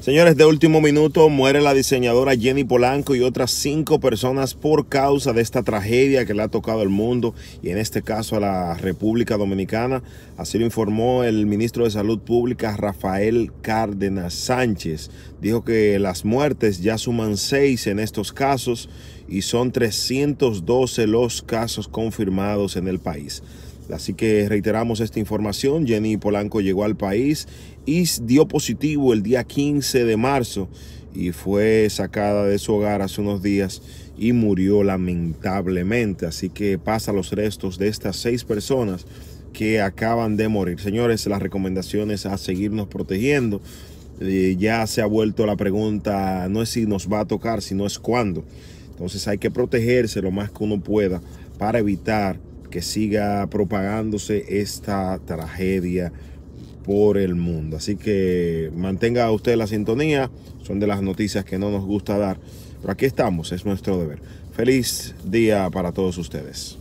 Señores, de último minuto muere la diseñadora Jenny Polanco y otras cinco personas por causa de esta tragedia que le ha tocado al mundo y en este caso a la República Dominicana. Así lo informó el ministro de Salud Pública Rafael Cárdenas Sánchez. Dijo que las muertes ya suman seis en estos casos y son 312 los casos confirmados en el país. Así que reiteramos esta información, Jenny Polanco llegó al país y dio positivo el día 15 de marzo y fue sacada de su hogar hace unos días y murió lamentablemente. Así que pasa los restos de estas seis personas que acaban de morir. Señores, las recomendaciones a seguirnos protegiendo. Eh, ya se ha vuelto la pregunta, no es si nos va a tocar, sino es cuándo. Entonces hay que protegerse lo más que uno pueda para evitar que siga propagándose esta tragedia por el mundo. Así que mantenga usted la sintonía, son de las noticias que no nos gusta dar, pero aquí estamos, es nuestro deber. Feliz día para todos ustedes.